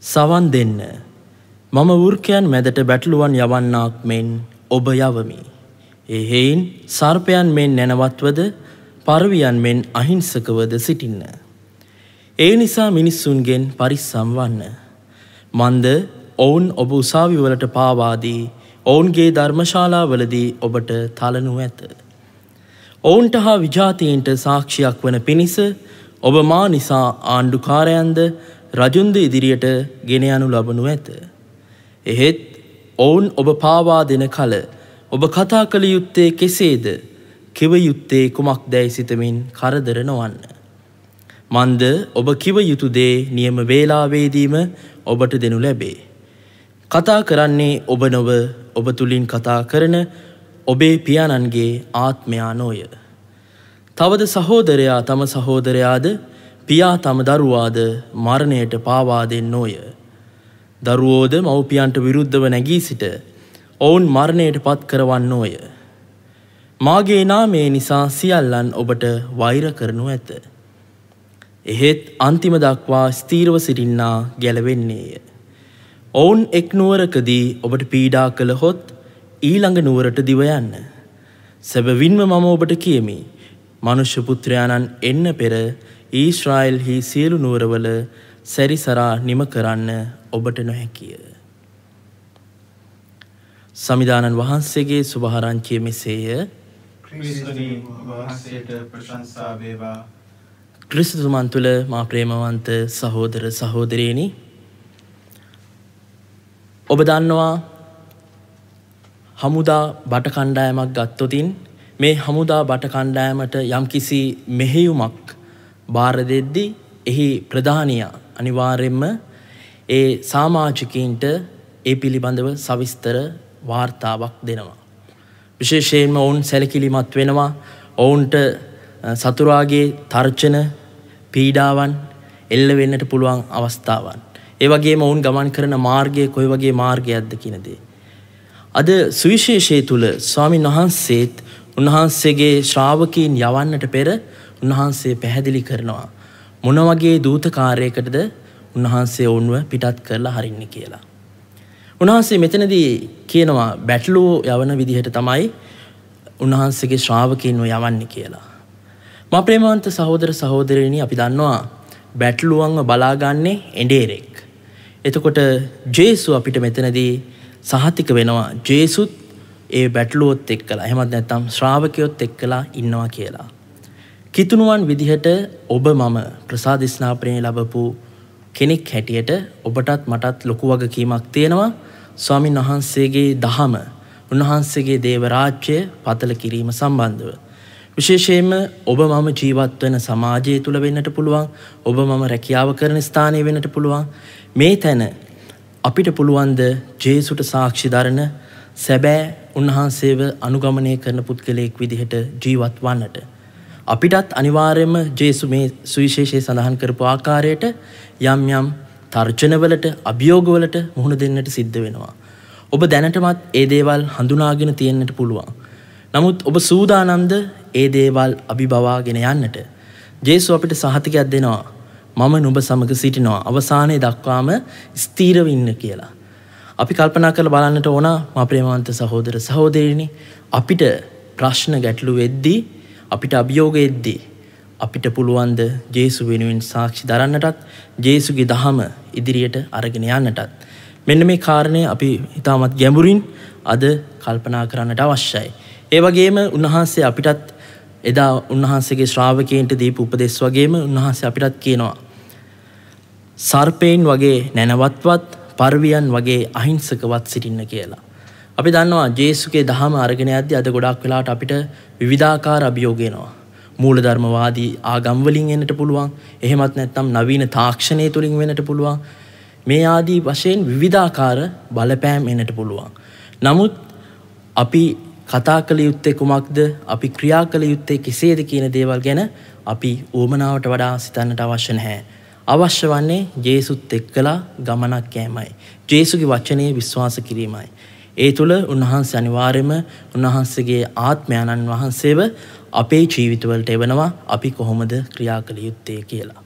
සවන් දෙන්න. මම වෘර්කයන් මැදට බැටලුවන් යවන්නාක් මෙන් ඔබ යවමි. එහෙයින් සර්පයන් මෙන් නැනවත්වද පරවියන් මෙන් අහිංසකවද සිටින්න. ඒ නිසා මිනිස්සුන්ගෙන් පරිස්සම් වන්න. මන්ද ඔවුන් ඔබ උසාවිවලට පාවාදී ඔවුන්ගේ ධර්මශාලාවලදී ඔබට තලනු ඇත. ඔවුන්ට හා විජාතීන්ට සාක්ෂියක් වන පිණිස ඔබ මා නිසා ආණ්ඩුකාරයන්ද රජුන්ද ඉදිරියට ගෙන යනු ලබනු ඇත. එහෙත් ඔවුන් ඔබ පාවා දෙන කල ඔබ කතා කළ යුත්තේ කෙසේද කිවයුත්තේ කුමක් දැයි සිතමින් කරදර නොවන්න. මන්ද ඔබ කිවයුතුදේ නියම වේලාවේදීම ඔබට දෙනු ලැබේ. කතා කරන්නේ ඔබ නොව ඔබ තුළින් කතා කරන ඔබේ පියාණන්ගේ ආත්මයා නෝය. තවද සහෝදරයා තම සහෝදරයාද පියා තම දරුවාද මරණයට පාවා දෙන්න ඕය. දරුවෝද මව්පියන්ට විරුද්ධව නැගී සිට ඔවුන් මරණයට පත් කරවන්න ඕය. මාගේ නාමේ නිසා සියල්ලන් ඔබට වෛර කරනු ඇත. එහෙත් අන්තිම දක්වා ස්තීරව සිටින්නා ගැලවෙන්නේය. ඔවුන් එක් නුවරකදී ඔබට පීඩා කළ හොත් ඊළඟ නුවරට දිව යන්න. සැබවින්ම මම ඔබට කියමි. මනුෂ්‍ය පුත්‍රයාණන් එන්න පෙර ඊශ්‍රායිල්හි සියලු නුවරවල සැරිසරා නිම කරන්න ඔබට නොහැකිය. සමිධානන් වහන්සේගේ සුභහරංචිය මෙසේය ක්‍රිස්තුතුමන් තුළ මා ප්‍රේමවන්ත සහෝදර සහෝදරයනි ඔබ දන්නවා හමුදා බටකණ්ඩායමක් ගත්තොතින් මේ හමුදා බටකණ්ඩායමට යම් කිසි මෙහෙයුමක් බාර දෙද්දි එහි ප්‍රධානයා අනිවාර්යෙන්ම ඒ සාමාජිකයින්ට ඒ පිළිබඳව සවිස්තර වාර්තාවක් දෙනවා. විශේෂයෙන්ම ඔවුන් සැලකිලිමත් වෙනවා ඔවුන්ට සතුරාගේ තර්චන පීඩාවන් එල්ල වෙන්නට පුළුවන් අවස්ථාවන්. ඒවගේ ඔවුන් ගමන් කරන මාර්ගය කොයි වගේ මාර්ගයක්ද කියනදේ. අද සුවිශේෂය තුළ ස්වාමීන් වහන්සේත් උන්වහන්සේගේ ශ්‍රාවකීන් යවන්නට පෙර උන්වහන්සේ පැහැදිලි කරනවා. මොන වගේ දූත කාර්යයකටද උන්වහන්සේ ඔවුන්ව පිටත් කරලා හරින්න කියලා. උන්වහන්සේ මෙතනදී කියනවා බැටලෝ යවන විදිහට තමයි උන්වහන්සේගේ ශ්‍රාවකයන්ව යවන්නේ කියලා. මා ප්‍රේමවන්ත සහෝදර සහෝදරයනි අපි දන්නවා බැටලුවන්ව බලාගන්නේ එඩේරෙක්. එතකොට ජේසු අපිට මෙතනදී සහතික වෙනවා ජේසුත් ඒ බැටලුවොත් එක් කලා හෙමත් නැත්තම් ශ්‍රාවකයොත් එක් කලා ඉන්නවා කියලා. කිතුුණුවන් විදිහට ඔබ මම ප්‍රසාධස්නාපනය ලබපු කෙනෙක් හැටියට ඔබටත් මටත් ලොකු වගකීමක් තියෙනවා ස්වාමින් වහන්සේගේ දහම උන්වහන්සේගේ දේවරාජ්‍යය පතල කිරීම සම්බන්ධව. විශේෂයෙන්ම ඔබ මම ජීවත් වෙන සමාජය තුළ වෙන්නට පුළුවන් ඔබ මම රැකියාව කරන ස්ථානය වෙනට පුළුවන් මේ තැන අපිට පුළුවන්ද ජේසුට සාක්ෂිධරණ සැබෑ උන්වහන්සේව අනුගමනය කරන පුද්ගලයෙක් විදිහට ජීවත් වන්නට. අපිටත් අනිවාර්යම ජේසු මේ සුවිශේෂය සඳහන් කරපු ආකාරයට යම් යම් තර්ජනවලට අභියෝගවලට මුහුණ දෙන්නට සිද්ධ වෙනවා. ඔබ දැනටමත් ඒ දේවල් හඳුනාගෙන තියෙන්න්නට පුළුවන්. නමුත් ඔබ සූදානන්ද ඒ දේවල් අභිබවාගෙන යන්නට. ජේසු අපිට සහතිකයක් දෙනවා. මම නුබ සමඟ සිටිනවා අවසානය දක්වාම ස්තීරවින්න කියලා. අපි කල්පනා කළ බලන්නට ඕනා ම ප්‍රේමාන්ත සහෝදර සහෝදරණි අපිට ප්‍රශ්න ගැටලු වෙද්දී අපිට අභියෝග එද්දී අපිට පුළුවන්ද ජේසු වෙනුවෙන් සාක්ෂි දරන්නටත් ජේසුගේ දහම ඉදිරියට අරගෙන යන්නටත්. මෙන්න මේ කාරණය අපි ඉතාමත් ගැඹුරින් අද කල්පනා කරන්නට අවශ්‍යයි. ඒ වගේම උන්වහන්සේ අපිටත් එදා උන්වහන්සේගේ ශ්‍රාවකයන්ට දීපු උපදෙස් වගේම උන්වහන්සේ අපිටත් කියනවා. සර්පයෙන් වගේ නැනවත්වත් පර්වියන් වගේ අහිංසකවත් සිටින්න කියලා. අපි දන්නවා ජේසුගේ දහම අරගෙන ඇද්දි අද ගොඩක් වෙලාට අපිට විවිධාකාර අභියෝගයනවා. මූලධර්මවාදී ආගම්වලින් එන්නට පුළුවන් එහෙමත් නැත්නම් නවීන තාක්ෂණය තුළින් වෙනට පුළුවන් මේ ආදී වශයෙන් විවිධාකාර බලපෑම් එන්නට පුළුවන්. නමුත් අපි කතා කළ යුත්තේ කුමක්ද අපි ක්‍රියා කළ යුත්තේ කෙසේද කියන දේවල් ගැන අපි ඌමනාවට වඩා සිතන්නට අවශ්‍ය නැහැ. අවශ්‍ය වන්නේ ජේසුත් එක්කලා ගමනක් කෑමයි. ජේසුගේ වචනය විශ්වාස කිරීමයි. ඒ තුළ උන්වහන්සේ අනිවාර්යම උන්වහන්සේගේ ආත්මයණන් වහන්සේව අපේ ජීවිතවලට එවනවා අපි කොහොමද ක්‍රියා කළ යුත්තේ කියලා.